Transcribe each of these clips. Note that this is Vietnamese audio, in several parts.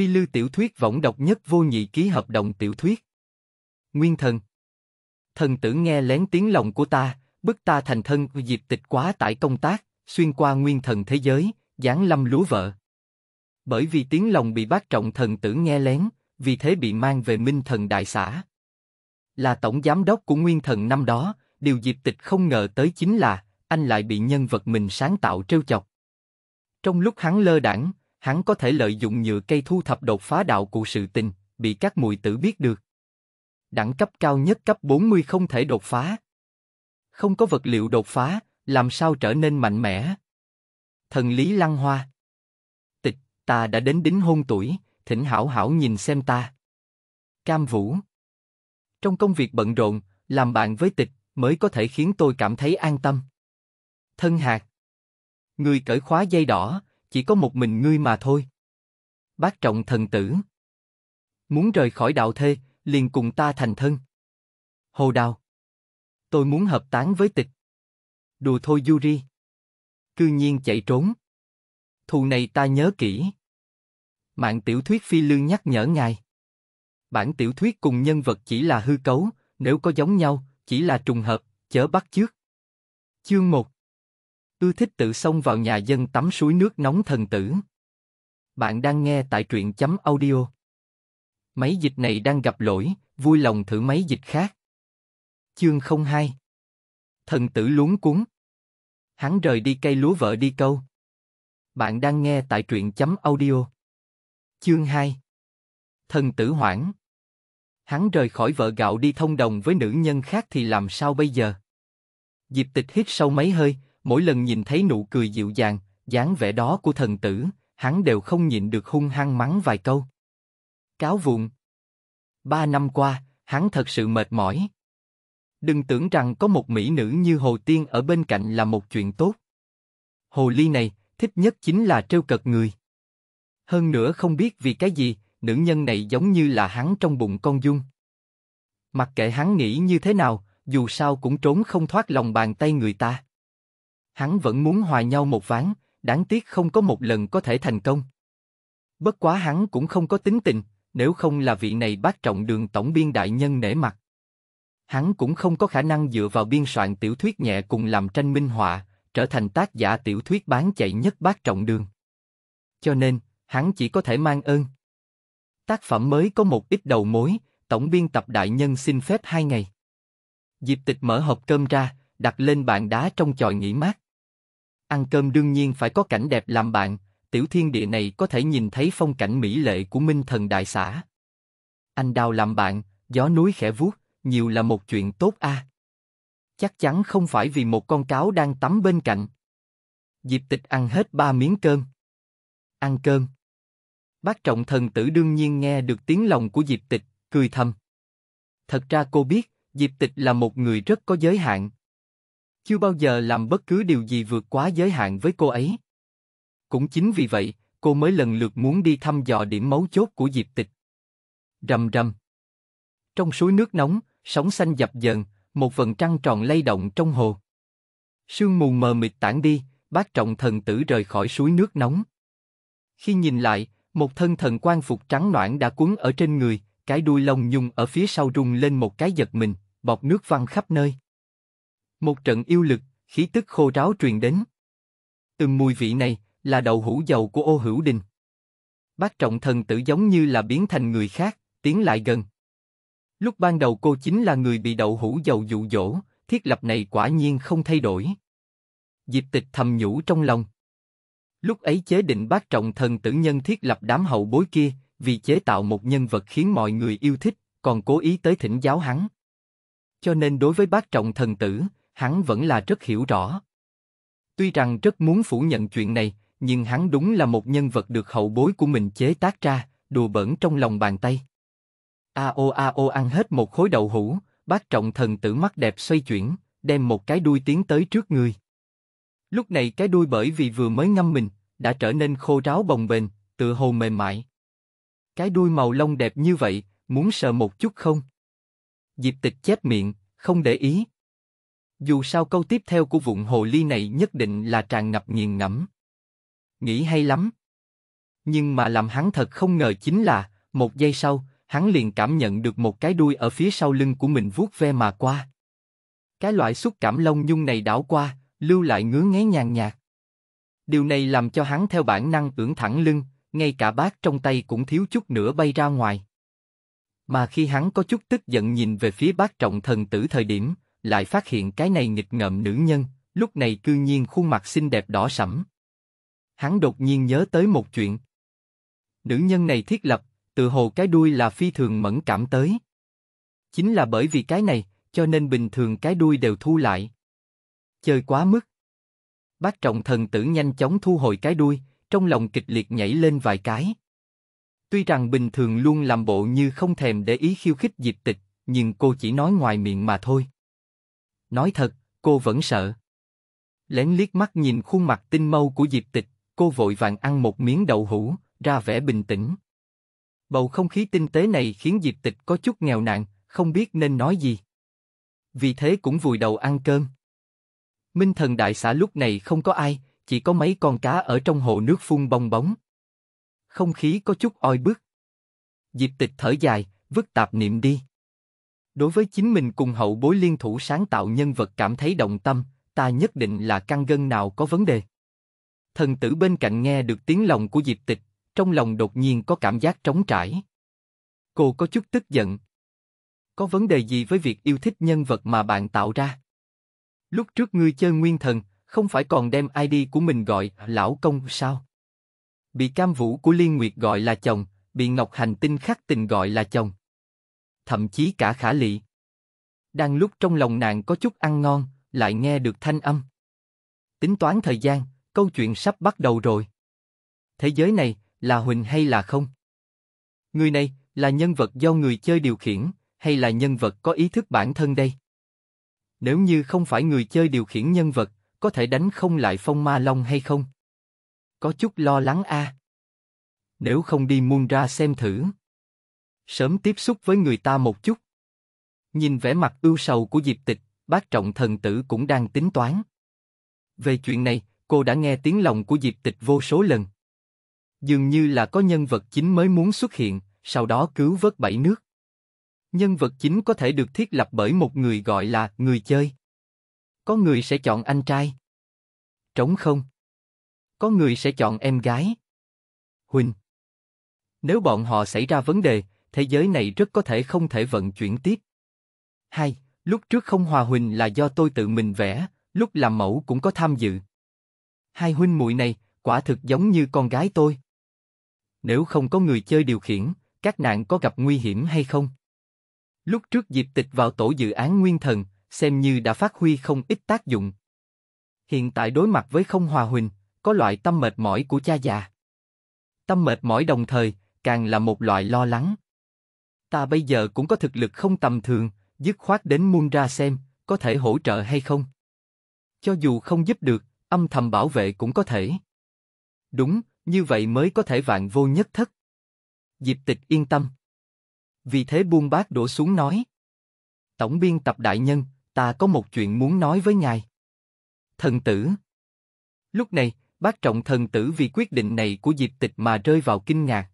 Phi Lưu tiểu thuyết võng độc nhất vô nhị ký hợp đồng tiểu thuyết. Nguyên thần. Thần tử nghe lén tiếng lòng của ta, bức ta thành thân dịp tịch quá tải công tác, xuyên qua nguyên thần thế giới, giáng lâm lúa vợ. Bởi vì tiếng lòng bị bác trọng thần tử nghe lén, vì thế bị mang về minh thần đại xã. Là tổng giám đốc của nguyên thần năm đó, điều dịp tịch không ngờ tới chính là, anh lại bị nhân vật mình sáng tạo trêu chọc. Trong lúc hắn lơ đảng, hắn có thể lợi dụng nhựa cây thu thập đột phá đạo cụ sự tình, bị các mùi tử biết được. Đẳng cấp cao nhất cấp 40 không thể đột phá. Không có vật liệu đột phá, làm sao trở nên mạnh mẽ? Thần Lý Lăng Hoa Tịch, ta đã đến đính hôn tuổi, thỉnh hảo hảo nhìn xem ta. Cam Vũ Trong công việc bận rộn, làm bạn với tịch mới có thể khiến tôi cảm thấy an tâm. Thân hạt Người cởi khóa dây đỏ, chỉ có một mình ngươi mà thôi. Bác trọng thần tử. Muốn rời khỏi đạo thê, liền cùng ta thành thân. Hồ đào. Tôi muốn hợp tán với tịch. Đùa thôi Yuri. Cư nhiên chạy trốn. Thù này ta nhớ kỹ. Mạng tiểu thuyết phi lương nhắc nhở ngài. Bản tiểu thuyết cùng nhân vật chỉ là hư cấu, nếu có giống nhau, chỉ là trùng hợp, chớ bắt trước Chương 1 Ưa thích tự xông vào nhà dân tắm suối nước nóng thần tử. Bạn đang nghe tại truyện chấm audio. Máy dịch này đang gặp lỗi, vui lòng thử máy dịch khác. Chương 02 Thần tử luống cuốn. Hắn rời đi cây lúa vợ đi câu. Bạn đang nghe tại truyện chấm audio. Chương 2 Thần tử hoảng. Hắn rời khỏi vợ gạo đi thông đồng với nữ nhân khác thì làm sao bây giờ? Dịp tịch hít sâu mấy hơi, mỗi lần nhìn thấy nụ cười dịu dàng, dáng vẻ đó của thần tử, hắn đều không nhịn được hung hăng mắng vài câu. Cáo vụn. Ba năm qua, hắn thật sự mệt mỏi. Đừng tưởng rằng có một mỹ nữ như Hồ Tiên ở bên cạnh là một chuyện tốt. Hồ Ly này, thích nhất chính là trêu cợt người. Hơn nữa không biết vì cái gì, nữ nhân này giống như là hắn trong bụng con dung. Mặc kệ hắn nghĩ như thế nào, dù sao cũng trốn không thoát lòng bàn tay người ta hắn vẫn muốn hòa nhau một ván, đáng tiếc không có một lần có thể thành công. Bất quá hắn cũng không có tính tình, nếu không là vị này bác trọng đường tổng biên đại nhân nể mặt. Hắn cũng không có khả năng dựa vào biên soạn tiểu thuyết nhẹ cùng làm tranh minh họa, trở thành tác giả tiểu thuyết bán chạy nhất bác trọng đường. Cho nên, hắn chỉ có thể mang ơn. Tác phẩm mới có một ít đầu mối, tổng biên tập đại nhân xin phép hai ngày. dịp tịch mở hộp cơm ra, đặt lên bàn đá trong chòi nghỉ mát. Ăn cơm đương nhiên phải có cảnh đẹp làm bạn, tiểu thiên địa này có thể nhìn thấy phong cảnh mỹ lệ của Minh Thần Đại Xã. Anh đào làm bạn, gió núi khẽ vuốt, nhiều là một chuyện tốt a. À. Chắc chắn không phải vì một con cáo đang tắm bên cạnh. Diệp tịch ăn hết ba miếng cơm. Ăn cơm. Bác trọng thần tử đương nhiên nghe được tiếng lòng của Diệp tịch, cười thầm. Thật ra cô biết, Diệp tịch là một người rất có giới hạn, chưa bao giờ làm bất cứ điều gì vượt quá giới hạn với cô ấy. Cũng chính vì vậy, cô mới lần lượt muốn đi thăm dò điểm mấu chốt của diệp tịch. Rầm rầm. Trong suối nước nóng, sóng xanh dập dờn, một vần trăng tròn lay động trong hồ. Sương mù mờ mịt tản đi, bác trọng thần tử rời khỏi suối nước nóng. Khi nhìn lại, một thân thần quan phục trắng noãn đã cuốn ở trên người, cái đuôi lông nhung ở phía sau rung lên một cái giật mình, bọt nước văng khắp nơi. Một trận yêu lực, khí tức khô ráo truyền đến. Từng mùi vị này là đậu hũ dầu của ô hữu đình. Bác trọng thần tử giống như là biến thành người khác, tiến lại gần. Lúc ban đầu cô chính là người bị đậu hũ dầu dụ dỗ, thiết lập này quả nhiên không thay đổi. Diệp tịch thầm nhủ trong lòng. Lúc ấy chế định bác trọng thần tử nhân thiết lập đám hậu bối kia, vì chế tạo một nhân vật khiến mọi người yêu thích, còn cố ý tới thỉnh giáo hắn. Cho nên đối với bác trọng thần tử, hắn vẫn là rất hiểu rõ. Tuy rằng rất muốn phủ nhận chuyện này, nhưng hắn đúng là một nhân vật được hậu bối của mình chế tác ra, đùa bẩn trong lòng bàn tay. Ao ao ăn hết một khối đậu hũ, bác trọng thần tử mắt đẹp xoay chuyển, đem một cái đuôi tiến tới trước người. Lúc này cái đuôi bởi vì vừa mới ngâm mình, đã trở nên khô ráo bồng bềnh, tựa hồ mềm mại. Cái đuôi màu lông đẹp như vậy, muốn sờ một chút không? Diệp tịch chép miệng, không để ý. Dù sao câu tiếp theo của vụn hồ ly này nhất định là tràn ngập nghiền ngẫm. Nghĩ hay lắm. Nhưng mà làm hắn thật không ngờ chính là, một giây sau, hắn liền cảm nhận được một cái đuôi ở phía sau lưng của mình vuốt ve mà qua. Cái loại xúc cảm lông nhung này đảo qua, lưu lại ngứa ngáy nhàn nhạt. Điều này làm cho hắn theo bản năng ưỡn thẳng lưng, ngay cả bát trong tay cũng thiếu chút nữa bay ra ngoài. Mà khi hắn có chút tức giận nhìn về phía bát trọng thần tử thời điểm, lại phát hiện cái này nghịch ngợm nữ nhân, lúc này cư nhiên khuôn mặt xinh đẹp đỏ sẫm. Hắn đột nhiên nhớ tới một chuyện. Nữ nhân này thiết lập, tự hồ cái đuôi là phi thường mẫn cảm tới. Chính là bởi vì cái này, cho nên bình thường cái đuôi đều thu lại. Chơi quá mức. Bác trọng thần tử nhanh chóng thu hồi cái đuôi, trong lòng kịch liệt nhảy lên vài cái. Tuy rằng bình thường luôn làm bộ như không thèm để ý khiêu khích dịp tịch, nhưng cô chỉ nói ngoài miệng mà thôi. Nói thật, cô vẫn sợ. Lén liếc mắt nhìn khuôn mặt tinh mâu của Diệp Tịch, cô vội vàng ăn một miếng đậu hũ, ra vẻ bình tĩnh. Bầu không khí tinh tế này khiến Diệp Tịch có chút nghèo nàn, không biết nên nói gì. Vì thế cũng vùi đầu ăn cơm. Minh thần đại xã lúc này không có ai, chỉ có mấy con cá ở trong hồ nước phun bong bóng. Không khí có chút oi bức. Diệp Tịch thở dài, vứt tạp niệm đi. Đối với chính mình cùng hậu bối liên thủ sáng tạo nhân vật cảm thấy động tâm, ta nhất định là căn gân nào có vấn đề. Thần tử bên cạnh nghe được tiếng lòng của Diệp Tịch, trong lòng đột nhiên có cảm giác trống trải. Cô có chút tức giận. Có vấn đề gì với việc yêu thích nhân vật mà bạn tạo ra? Lúc trước ngươi chơi nguyên thần, không phải còn đem ID của mình gọi lão công sao? Bị cam vũ của Liên Nguyệt gọi là chồng, bị Ngọc Hành Tinh khắc tình gọi là chồng thậm chí cả khả lị. Đang lúc trong lòng nàng có chút ăn ngon, lại nghe được thanh âm. Tính toán thời gian, câu chuyện sắp bắt đầu rồi. Thế giới này, là Huỳnh hay là không? Người này, là nhân vật do người chơi điều khiển, hay là nhân vật có ý thức bản thân đây? Nếu như không phải người chơi điều khiển nhân vật, có thể đánh không lại phong ma long hay không? Có chút lo lắng a. À? Nếu không đi muôn ra xem thử sớm tiếp xúc với người ta một chút. Nhìn vẻ mặt ưu sầu của Diệp Tịch, bác trọng thần tử cũng đang tính toán. Về chuyện này, cô đã nghe tiếng lòng của Diệp Tịch vô số lần. Dường như là có nhân vật chính mới muốn xuất hiện, sau đó cứu vớt bảy nước. Nhân vật chính có thể được thiết lập bởi một người gọi là người chơi. Có người sẽ chọn anh trai. Trống không. Có người sẽ chọn em gái. huynh. Nếu bọn họ xảy ra vấn đề, thế giới này rất có thể không thể vận chuyển tiếp. Hai, lúc trước không hòa huỳnh là do tôi tự mình vẽ, lúc làm mẫu cũng có tham dự. Hai huynh muội này, quả thực giống như con gái tôi. Nếu không có người chơi điều khiển, các nạn có gặp nguy hiểm hay không? Lúc trước Diệp Tịch vào tổ dự án Nguyên Thần, xem như đã phát huy không ít tác dụng. Hiện tại đối mặt với không hòa huỳnh, có loại tâm mệt mỏi của cha già. Tâm mệt mỏi đồng thời, càng là một loại lo lắng. Ta bây giờ cũng có thực lực không tầm thường, dứt khoát đến muôn ra xem, có thể hỗ trợ hay không. Cho dù không giúp được, âm thầm bảo vệ cũng có thể. Đúng, như vậy mới có thể vạn vô nhất thất. Diệp tịch yên tâm. Vì thế buông bác đổ xuống nói. Tổng biên tập đại nhân, ta có một chuyện muốn nói với ngài. Thần tử. Lúc này, bác trọng thần tử vì quyết định này của Diệp Tịch mà rơi vào kinh ngạc.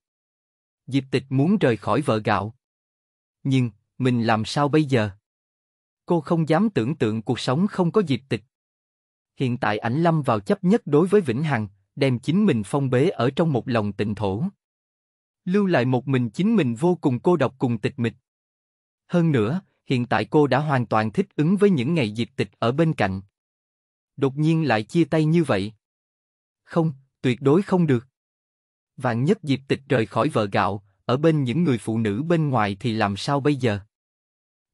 Diệp Tịch muốn rời khỏi vợ gạo, nhưng, mình làm sao bây giờ? Cô không dám tưởng tượng cuộc sống không có dịp tịch. Hiện tại ảnh lâm vào chấp nhất đối với Vĩnh Hằng, đem chính mình phong bế ở trong một lòng tịnh thổ. Lưu lại một mình chính mình vô cùng cô độc cùng tịch mịch. Hơn nữa, hiện tại cô đã hoàn toàn thích ứng với những ngày dịp tịch ở bên cạnh. Đột nhiên lại chia tay như vậy. Không, tuyệt đối không được. Vạn nhất dịp tịch rời khỏi vợ gạo, ở bên những người phụ nữ bên ngoài thì làm sao bây giờ?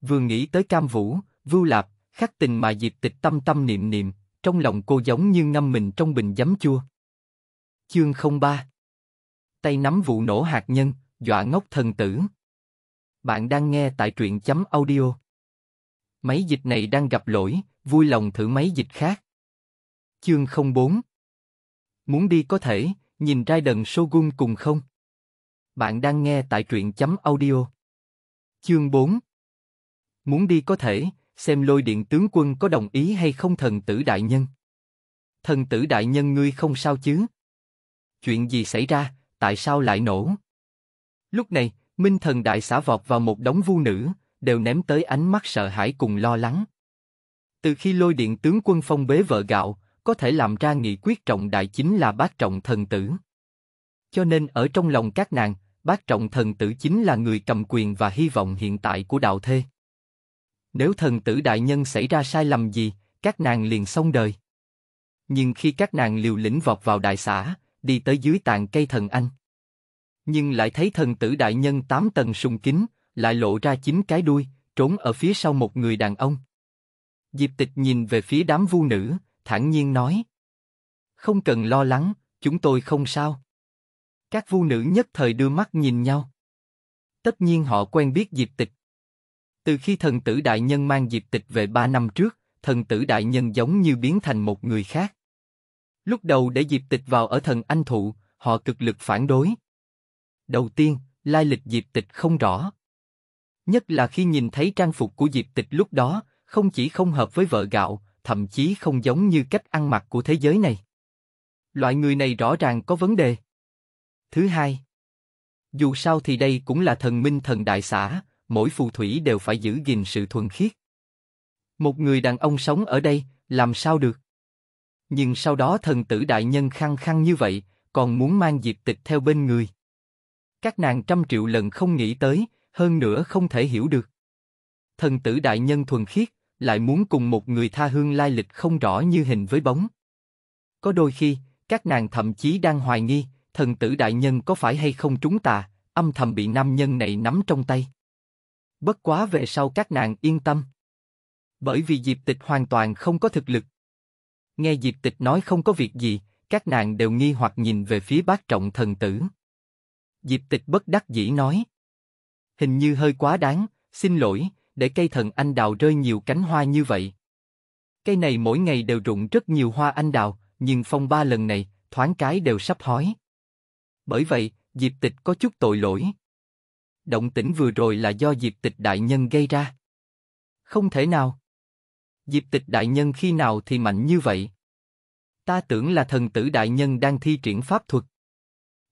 Vừa nghĩ tới Cam Vũ, Vưu Lạp, khắc tình mà Diệp Tịch tâm tâm niệm niệm, trong lòng cô giống như ngâm mình trong bình giấm chua. Chương 03 Tay nắm vụ nổ hạt nhân, dọa ngốc thần tử. Bạn đang nghe tại truyện chấm audio. Máy dịch này đang gặp lỗi, vui lòng thử máy dịch khác. Chương 04 Muốn đi có thể, nhìn trai Raiden Shogun cùng không? Bạn đang nghe tại truyện chấm audio. Chương 4 Muốn đi có thể, xem lôi điện tướng quân có đồng ý hay không thần tử đại nhân. Thần tử đại nhân ngươi không sao chứ? Chuyện gì xảy ra, tại sao lại nổ? Lúc này, Minh thần đại xả vọt vào một đống vu nữ, đều ném tới ánh mắt sợ hãi cùng lo lắng. Từ khi lôi điện tướng quân phong bế vợ gạo, có thể làm ra nghị quyết trọng đại chính là bác trọng thần tử. Cho nên ở trong lòng các nàng, bác trọng thần tử chính là người cầm quyền và hy vọng hiện tại của đạo thê. Nếu thần tử đại nhân xảy ra sai lầm gì, các nàng liền xong đời. Nhưng khi các nàng liều lĩnh vọt vào đại xã, đi tới dưới tàn cây thần anh, nhưng lại thấy thần tử đại nhân tám tầng sùng kính, lại lộ ra chín cái đuôi, trốn ở phía sau một người đàn ông. Diệp Tịch nhìn về phía đám vu nữ, thản nhiên nói: không cần lo lắng, chúng tôi không sao. Các vu nữ nhất thời đưa mắt nhìn nhau. Tất nhiên họ quen biết Diệp Tịch. Từ khi thần tử đại nhân mang Diệp Tịch về ba năm trước, thần tử đại nhân giống như biến thành một người khác. Lúc đầu để Diệp Tịch vào ở thần anh thụ, họ cực lực phản đối. Đầu tiên, lai lịch Diệp Tịch không rõ. Nhất là khi nhìn thấy trang phục của Diệp Tịch lúc đó, không chỉ không hợp với vợ gạo, thậm chí không giống như cách ăn mặc của thế giới này. Loại người này rõ ràng có vấn đề. Thứ hai, dù sao thì đây cũng là thần minh thần đại xã, mỗi phù thủy đều phải giữ gìn sự thuần khiết. Một người đàn ông sống ở đây, làm sao được? Nhưng sau đó thần tử đại nhân khăng khăng như vậy, còn muốn mang diệt tịch theo bên người. Các nàng trăm triệu lần không nghĩ tới, hơn nữa không thể hiểu được. Thần tử đại nhân thuần khiết, lại muốn cùng một người tha hương lai lịch không rõ như hình với bóng. Có đôi khi, các nàng thậm chí đang hoài nghi, thần tử đại nhân có phải hay không chúng ta, âm thầm bị nam nhân này nắm trong tay. Bất quá về sau các nàng yên tâm. Bởi vì Diệp Tịch hoàn toàn không có thực lực. Nghe Diệp Tịch nói không có việc gì, các nàng đều nghi hoặc nhìn về phía bác trọng thần tử. Diệp Tịch bất đắc dĩ nói. Hình như hơi quá đáng, xin lỗi, để cây thần anh đào rơi nhiều cánh hoa như vậy. Cây này mỗi ngày đều rụng rất nhiều hoa anh đào, nhưng phong ba lần này, thoáng cái đều sắp hói. Bởi vậy, Diệp Tịch có chút tội lỗi. Động tĩnh vừa rồi là do Diệp Tịch đại nhân gây ra. Không thể nào. Diệp Tịch đại nhân khi nào thì mạnh như vậy? Ta tưởng là thần tử đại nhân đang thi triển pháp thuật.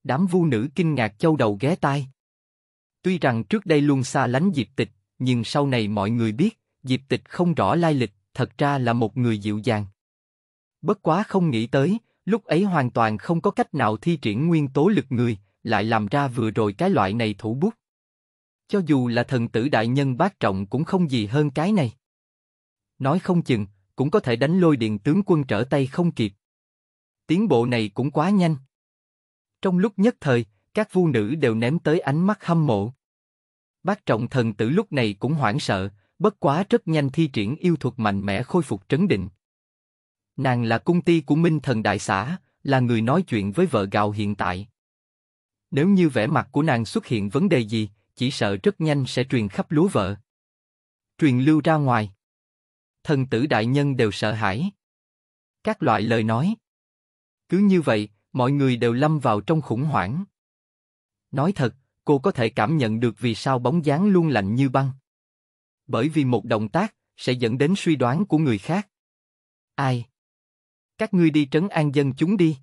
Đám vu nữ kinh ngạc châu đầu ghé tai. Tuy rằng trước đây luôn xa lánh Diệp Tịch, nhưng sau này mọi người biết, Diệp Tịch không rõ lai lịch, thật ra là một người dịu dàng. Bất quá không nghĩ tới, Lúc ấy hoàn toàn không có cách nào thi triển nguyên tố lực người, lại làm ra vừa rồi cái loại này thủ bút. Cho dù là thần tử đại nhân bác trọng cũng không gì hơn cái này. Nói không chừng, cũng có thể đánh lôi điện tướng quân trở tay không kịp. Tiến bộ này cũng quá nhanh. Trong lúc nhất thời, các vu nữ đều ném tới ánh mắt hâm mộ. Bác trọng thần tử lúc này cũng hoảng sợ, bất quá rất nhanh thi triển yêu thuật mạnh mẽ khôi phục trấn định. Nàng là công ty của Minh Thần Đại Xã, là người nói chuyện với vợ gạo hiện tại. Nếu như vẻ mặt của nàng xuất hiện vấn đề gì, chỉ sợ rất nhanh sẽ truyền khắp lúa vợ. Truyền lưu ra ngoài. Thần tử đại nhân đều sợ hãi. Các loại lời nói. Cứ như vậy, mọi người đều lâm vào trong khủng hoảng. Nói thật, cô có thể cảm nhận được vì sao bóng dáng luôn lạnh như băng. Bởi vì một động tác sẽ dẫn đến suy đoán của người khác. Ai? các ngươi đi trấn an dân chúng đi.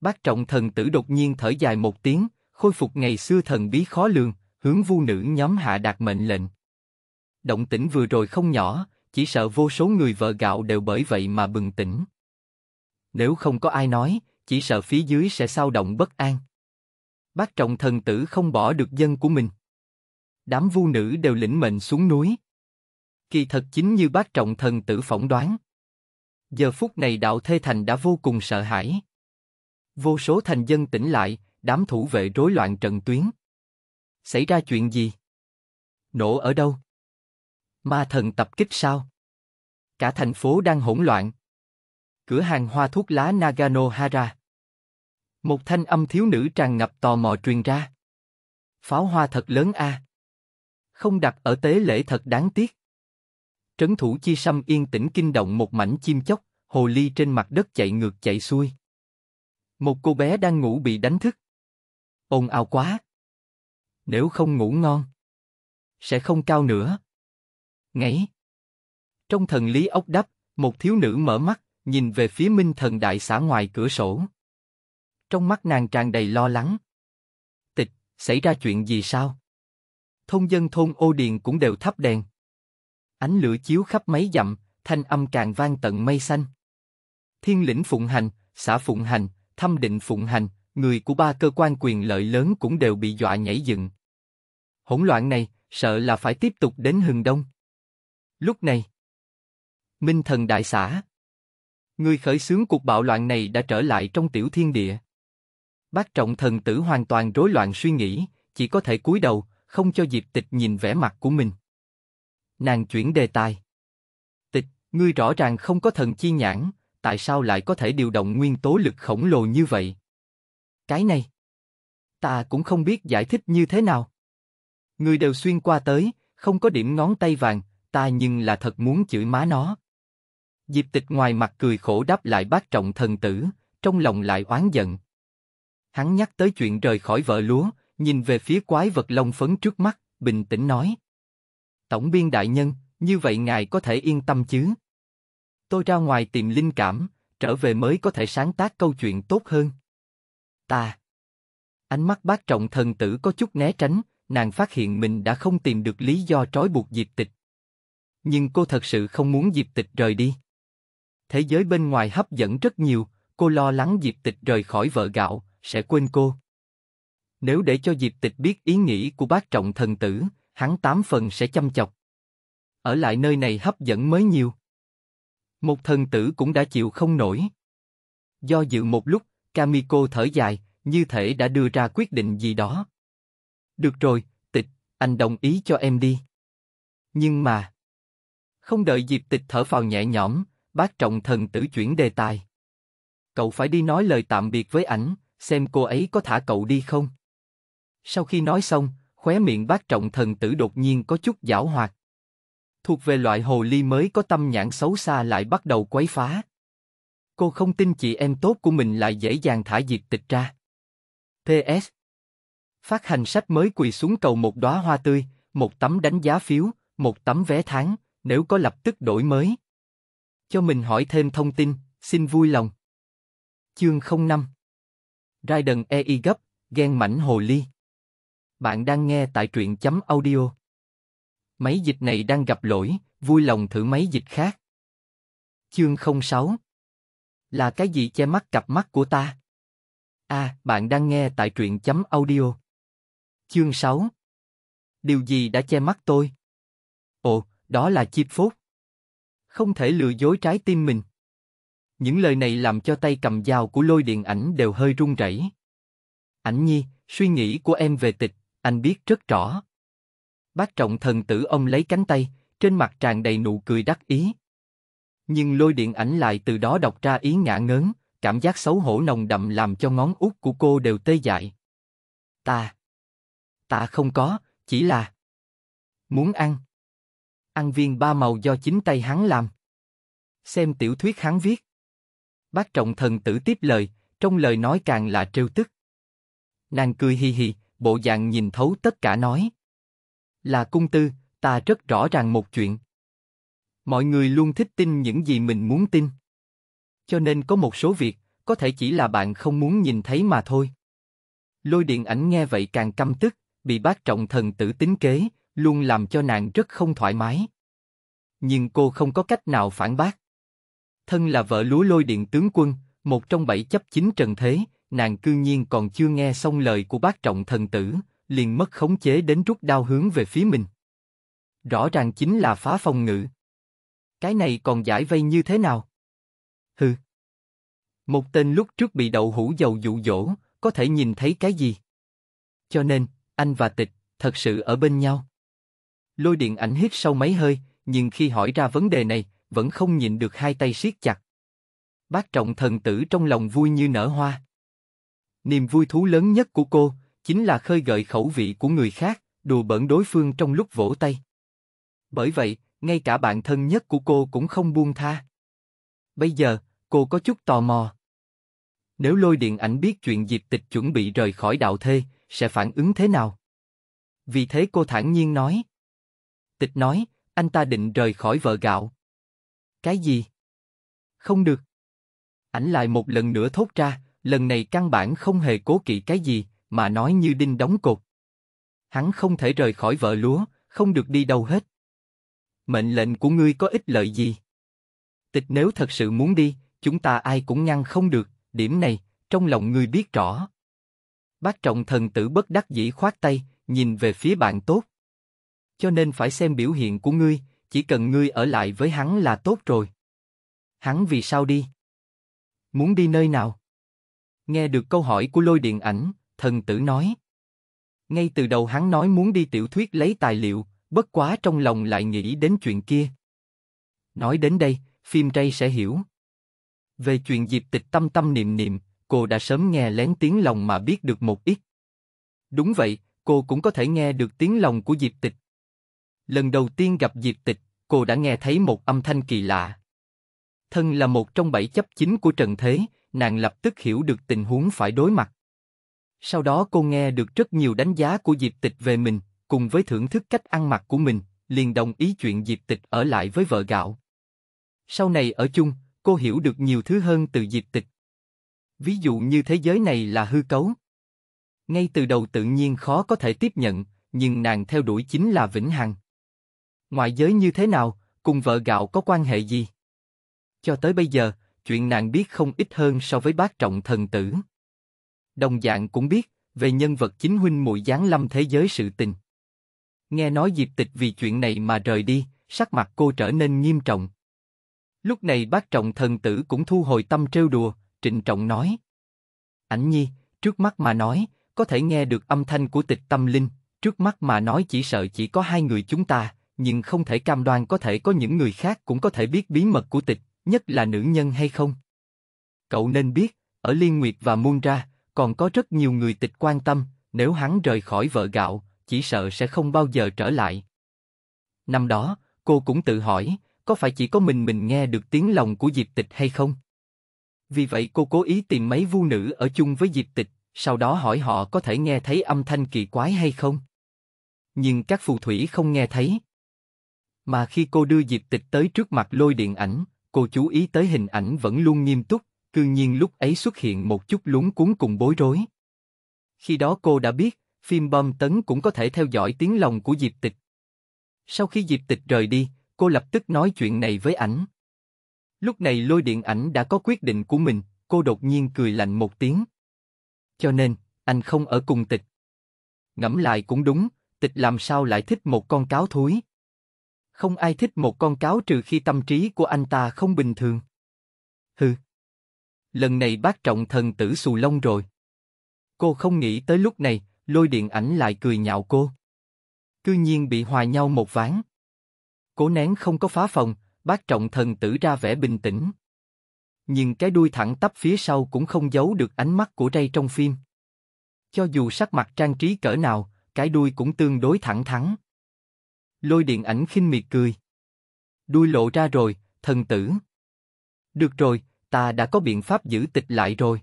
Bác trọng thần tử đột nhiên thở dài một tiếng, khôi phục ngày xưa thần bí khó lường, hướng vu nữ nhóm hạ đạt mệnh lệnh. Động tĩnh vừa rồi không nhỏ, chỉ sợ vô số người vợ gạo đều bởi vậy mà bừng tỉnh. Nếu không có ai nói, chỉ sợ phía dưới sẽ sao động bất an. Bác trọng thần tử không bỏ được dân của mình. Đám vu nữ đều lĩnh mệnh xuống núi. Kỳ thật chính như bác trọng thần tử phỏng đoán. Giờ phút này đạo thê thành đã vô cùng sợ hãi. Vô số thành dân tỉnh lại, đám thủ vệ rối loạn trận tuyến. Xảy ra chuyện gì? Nổ ở đâu? Ma thần tập kích sao? Cả thành phố đang hỗn loạn. Cửa hàng hoa thuốc lá Nagano Hara. Một thanh âm thiếu nữ tràn ngập tò mò truyền ra. Pháo hoa thật lớn a. À? Không đặt ở tế lễ thật đáng tiếc. Trấn thủ chi xăm yên tĩnh kinh động một mảnh chim chóc, hồ ly trên mặt đất chạy ngược chạy xuôi. Một cô bé đang ngủ bị đánh thức. Ồn ao quá. Nếu không ngủ ngon, sẽ không cao nữa. Ngáy. Trong thần lý ốc đắp, một thiếu nữ mở mắt, nhìn về phía minh thần đại xã ngoài cửa sổ. Trong mắt nàng tràn đầy lo lắng. Tịch, xảy ra chuyện gì sao? Thôn dân thôn ô điền cũng đều thắp đèn. Ánh lửa chiếu khắp mấy dặm, thanh âm càng vang tận mây xanh. Thiên lĩnh Phụng Hành, xã Phụng Hành, thâm định Phụng Hành, người của ba cơ quan quyền lợi lớn cũng đều bị dọa nhảy dựng. Hỗn loạn này, sợ là phải tiếp tục đến hừng đông. Lúc này, Minh Thần Đại Xã, người khởi xướng cuộc bạo loạn này đã trở lại trong tiểu thiên địa. Bác trọng thần tử hoàn toàn rối loạn suy nghĩ, chỉ có thể cúi đầu, không cho Diệp Tịch nhìn vẻ mặt của mình. Nàng chuyển đề tài. Tịch, ngươi rõ ràng không có thần chi nhãn, tại sao lại có thể điều động nguyên tố lực khổng lồ như vậy? Cái này, ta cũng không biết giải thích như thế nào. Ngươi đều xuyên qua tới, không có điểm ngón tay vàng, ta nhưng là thật muốn chửi má nó. Diệp tịch ngoài mặt cười khổ đáp lại bác trọng thần tử, trong lòng lại oán giận. Hắn nhắc tới chuyện rời khỏi vợ lúa, nhìn về phía quái vật lông phấn trước mắt, bình tĩnh nói. Tổng biên đại nhân, như vậy ngài có thể yên tâm chứ? Tôi ra ngoài tìm linh cảm, trở về mới có thể sáng tác câu chuyện tốt hơn. Ta. Ánh mắt bác trọng thần tử có chút né tránh, nàng phát hiện mình đã không tìm được lý do trói buộc Diệp Tịch. Nhưng cô thật sự không muốn Diệp Tịch rời đi. Thế giới bên ngoài hấp dẫn rất nhiều, cô lo lắng Diệp Tịch rời khỏi vợ gạo, sẽ quên cô. Nếu để cho Diệp Tịch biết ý nghĩ của bác trọng thần tử, hắn tám phần sẽ chăm chọc. Ở lại nơi này hấp dẫn mới nhiều. Một thần tử cũng đã chịu không nổi. Do dự một lúc, Kamiko thở dài, như thể đã đưa ra quyết định gì đó. Được rồi, tịch, anh đồng ý cho em đi. Nhưng mà... Không đợi dịp tịch thở phào nhẹ nhõm, bác trọng thần tử chuyển đề tài. Cậu phải đi nói lời tạm biệt với ảnh, xem cô ấy có thả cậu đi không. Sau khi nói xong, khóe miệng bác trọng thần tử đột nhiên có chút giảo hoạt. Thuộc về loại hồ ly mới có tâm nhãn xấu xa lại bắt đầu quấy phá. Cô không tin chị em tốt của mình lại dễ dàng thả diệt tịch ra. PS Phát hành sách mới quỳ xuống cầu một đóa hoa tươi, một tấm đánh giá phiếu, một tấm vé tháng, nếu có lập tức đổi mới. Cho mình hỏi thêm thông tin, xin vui lòng. Chương 05 Raiden EI gấp, ghen mảnh hồ ly. Bạn đang nghe tại truyện chấm audio. Máy dịch này đang gặp lỗi, vui lòng thử máy dịch khác. Chương 06 Là cái gì che mắt cặp mắt của ta? À, bạn đang nghe tại truyện chấm audio. Chương 6 Điều gì đã che mắt tôi? Ồ, đó là chip phốt. Không thể lừa dối trái tim mình. Những lời này làm cho tay cầm dao của lôi điện ảnh đều hơi run rẩy. Ảnh nhi, suy nghĩ của em về tịch anh biết rất rõ. Bác trọng thần tử ông lấy cánh tay, trên mặt tràn đầy nụ cười đắc ý. Nhưng lôi điện ảnh lại từ đó đọc ra ý ngã ngớn, cảm giác xấu hổ nồng đậm làm cho ngón út của cô đều tê dại. Ta. Ta không có, chỉ là. Muốn ăn. Ăn viên ba màu do chính tay hắn làm. Xem tiểu thuyết hắn viết. Bác trọng thần tử tiếp lời, trong lời nói càng là trêu tức. Nàng cười hi hi, bộ dạng nhìn thấu tất cả nói. Là cung tư, ta rất rõ ràng một chuyện. Mọi người luôn thích tin những gì mình muốn tin. Cho nên có một số việc, có thể chỉ là bạn không muốn nhìn thấy mà thôi. Lôi điện ảnh nghe vậy càng căm tức, bị bác trọng thần tử tính kế, luôn làm cho nàng rất không thoải mái. Nhưng cô không có cách nào phản bác. Thân là vợ lúa lôi điện tướng quân, một trong bảy chấp chính trần thế, nàng cư nhiên còn chưa nghe xong lời của bác trọng thần tử, liền mất khống chế đến rút đao hướng về phía mình. Rõ ràng chính là phá phong ngữ Cái này còn giải vây như thế nào? Hừ. Một tên lúc trước bị đậu hũ dầu dụ dỗ, có thể nhìn thấy cái gì? Cho nên, anh và tịch, thật sự ở bên nhau. Lôi điện ảnh hít sâu mấy hơi, nhưng khi hỏi ra vấn đề này, vẫn không nhìn được hai tay siết chặt. Bác trọng thần tử trong lòng vui như nở hoa. Niềm vui thú lớn nhất của cô chính là khơi gợi khẩu vị của người khác, đùa bỡn đối phương trong lúc vỗ tay. Bởi vậy, ngay cả bạn thân nhất của cô cũng không buông tha. Bây giờ, cô có chút tò mò. Nếu lôi điện ảnh biết chuyện Diệp Tịch chuẩn bị rời khỏi đạo thê, sẽ phản ứng thế nào? Vì thế cô thản nhiên nói. Tịch nói, anh ta định rời khỏi vợ gạo. Cái gì? Không được. Ảnh lại một lần nữa thốt ra, lần này căn bản không hề cố kỵ cái gì, mà nói như đinh đóng cột. Hắn không thể rời khỏi vợ lúa, không được đi đâu hết. Mệnh lệnh của ngươi có ích lợi gì? Tịch nếu thật sự muốn đi, chúng ta ai cũng ngăn không được, điểm này, trong lòng ngươi biết rõ. Bác trọng thần tử bất đắc dĩ khoát tay, nhìn về phía bạn tốt. Cho nên phải xem biểu hiện của ngươi, chỉ cần ngươi ở lại với hắn là tốt rồi. Hắn vì sao đi? Muốn đi nơi nào? Nghe được câu hỏi của lôi điện ảnh, thần tử nói. Ngay từ đầu hắn nói muốn đi tiểu thuyết lấy tài liệu, bất quá trong lòng lại nghĩ đến chuyện kia. Nói đến đây, phim tray sẽ hiểu. Về chuyện Diệp Tịch tâm tâm niệm niệm, cô đã sớm nghe lén tiếng lòng mà biết được một ít. Đúng vậy, cô cũng có thể nghe được tiếng lòng của Diệp Tịch. Lần đầu tiên gặp Diệp Tịch, cô đã nghe thấy một âm thanh kỳ lạ. Thân là một trong bảy chấp chính của Trần Thế, nàng lập tức hiểu được tình huống phải đối mặt. Sau đó cô nghe được rất nhiều đánh giá của Diệp Tịch về mình, cùng với thưởng thức cách ăn mặc của mình, liền đồng ý chuyện Diệp Tịch ở lại với vợ gạo. Sau này ở chung, cô hiểu được nhiều thứ hơn từ Diệp Tịch. Ví dụ như thế giới này là hư cấu. Ngay từ đầu tự nhiên khó có thể tiếp nhận, nhưng nàng theo đuổi chính là vĩnh hằng. Ngoại giới như thế nào, cùng vợ gạo có quan hệ gì? Cho tới bây giờ, chuyện nàng biết không ít hơn so với bác trọng thần tử. Đồng dạng cũng biết về nhân vật chính huynh muội giáng lâm thế giới sự tình. Nghe nói Diệp Tịch vì chuyện này mà rời đi, sắc mặt cô trở nên nghiêm trọng. Lúc này bác trọng thần tử cũng thu hồi tâm trêu đùa, trịnh trọng nói. Ảnh nhi, trước mắt mà nói, có thể nghe được âm thanh của tịch tâm linh, trước mắt mà nói chỉ sợ chỉ có hai người chúng ta, nhưng không thể cam đoan có thể có những người khác cũng có thể biết bí mật của tịch nhất là nữ nhân hay không? Cậu nên biết, ở Liên Nguyệt và Muôn Ra, còn có rất nhiều người tịch quan tâm, nếu hắn rời khỏi vợ gạo, chỉ sợ sẽ không bao giờ trở lại. Năm đó, cô cũng tự hỏi, có phải chỉ có mình mình nghe được tiếng lòng của Diệp Tịch hay không? Vì vậy cô cố ý tìm mấy vu nữ ở chung với Diệp Tịch, sau đó hỏi họ có thể nghe thấy âm thanh kỳ quái hay không. Nhưng các phù thủy không nghe thấy. Mà khi cô đưa Diệp Tịch tới trước mặt lôi điện ảnh, cô chú ý tới hình ảnh vẫn luôn nghiêm túc, cương nhiên lúc ấy xuất hiện một chút lúng cuốn cùng bối rối. Khi đó cô đã biết, phim bom tấn cũng có thể theo dõi tiếng lòng của Diệp Tịch. Sau khi Diệp Tịch rời đi, cô lập tức nói chuyện này với ảnh. Lúc này lôi điện ảnh đã có quyết định của mình, cô đột nhiên cười lạnh một tiếng. Cho nên, anh không ở cùng Tịch. Ngẫm lại cũng đúng, Tịch làm sao lại thích một con cáo thúi. Không ai thích một con cáo trừ khi tâm trí của anh ta không bình thường. Hừ. Lần này bác trọng thần tử xù lông rồi. Cô không nghĩ tới lúc này, lôi điện ảnh lại cười nhạo cô. Cứ nhiên bị hòa nhau một ván. Cố nén không có phá phòng, bác trọng thần tử ra vẻ bình tĩnh. Nhưng cái đuôi thẳng tắp phía sau cũng không giấu được ánh mắt của Ray trong phim. Cho dù sắc mặt trang trí cỡ nào, cái đuôi cũng tương đối thẳng thắn. Lôi điện ảnh khinh miệt cười. Đuôi lộ ra rồi, thần tử. Được rồi, ta đã có biện pháp giữ tịch lại rồi.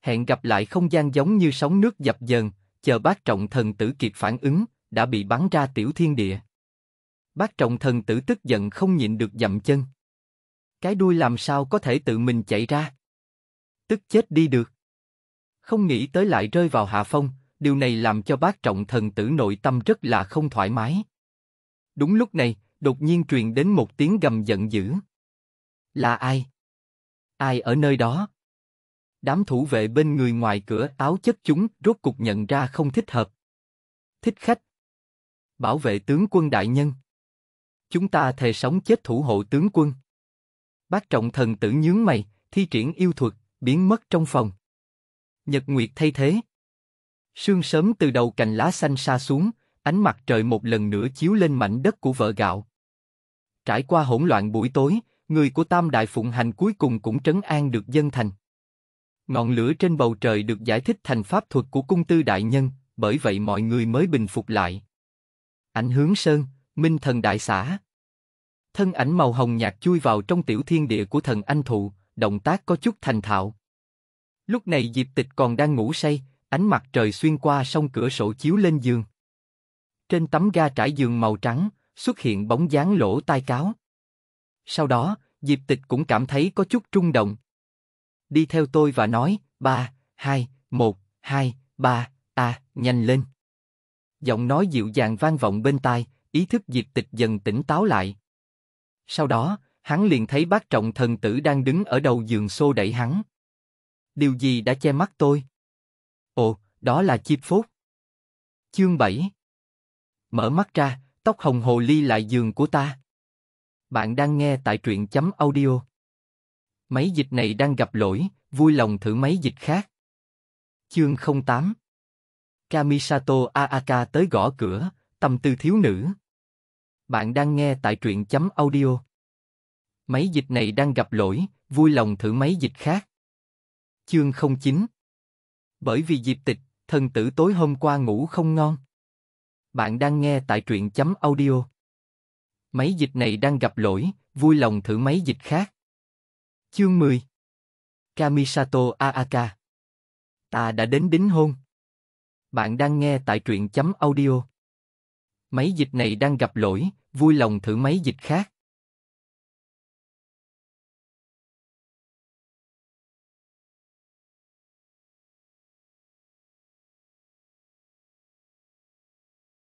Hẹn gặp lại không gian giống như sóng nước dập dờn, chờ bác trọng thần tử kịp phản ứng, đã bị bắn ra tiểu thiên địa. Bác trọng thần tử tức giận không nhịn được dậm chân. Cái đuôi làm sao có thể tự mình chạy ra? Tức chết đi được. Không nghĩ tới lại rơi vào hạ phong, điều này làm cho bác trọng thần tử nội tâm rất là không thoải mái. Đúng lúc này, đột nhiên truyền đến một tiếng gầm giận dữ. Là ai? Ai ở nơi đó? Đám thủ vệ bên người ngoài cửa áo chất chúng rốt cục nhận ra không thích hợp. Thích khách. Bảo vệ tướng quân đại nhân. Chúng ta thề sống chết thủ hộ tướng quân. Bác trọng thần tử nhướng mày, thi triển yêu thuật, biến mất trong phòng. Nhật Nguyệt thay thế. Sương sớm từ đầu cành lá xanh xa xuống, ánh mặt trời một lần nữa chiếu lên mảnh đất của vợ gạo. Trải qua hỗn loạn buổi tối, người của Tam Đại Phụng Hành cuối cùng cũng trấn an được dân thành. Ngọn lửa trên bầu trời được giải thích thành pháp thuật của cung tư đại nhân, bởi vậy mọi người mới bình phục lại. Ảnh hướng sơn, minh thần đại xã. Thân ảnh màu hồng nhạt chui vào trong tiểu thiên địa của thần anh thụ, động tác có chút thành thạo. Lúc này Diệp Tịch còn đang ngủ say, ánh mặt trời xuyên qua song cửa sổ chiếu lên giường. Trên tấm ga trải giường màu trắng, xuất hiện bóng dáng lỗ tai cáo. Sau đó, Diệp Tịch cũng cảm thấy có chút trung động. Đi theo tôi và nói, ba, hai, một, hai, ba, a nhanh lên. Giọng nói dịu dàng vang vọng bên tai, ý thức Diệp Tịch dần tỉnh táo lại. Sau đó, hắn liền thấy bác trọng thần tử đang đứng ở đầu giường xô đẩy hắn. Điều gì đã che mắt tôi? Ồ, đó là chip phốt. Chương 7 Mở mắt ra, tóc hồng hồ ly lại giường của ta. Bạn đang nghe tại truyện chấm audio. Máy dịch này đang gặp lỗi, vui lòng thử máy dịch khác. Chương 08 Kamisato Aaka tới gõ cửa, tâm tư thiếu nữ. Bạn đang nghe tại truyện chấm audio. Máy dịch này đang gặp lỗi, vui lòng thử máy dịch khác. Chương 09 Bởi vì dịp tịch, thần tử tối hôm qua ngủ không ngon. Bạn đang nghe tại truyện chấm audio. Máy dịch này đang gặp lỗi, vui lòng thử máy dịch khác. Chương 10 Kamisato Aaka Ta đã đến đính hôn. Bạn đang nghe tại truyện chấm audio. Máy dịch này đang gặp lỗi, vui lòng thử máy dịch khác.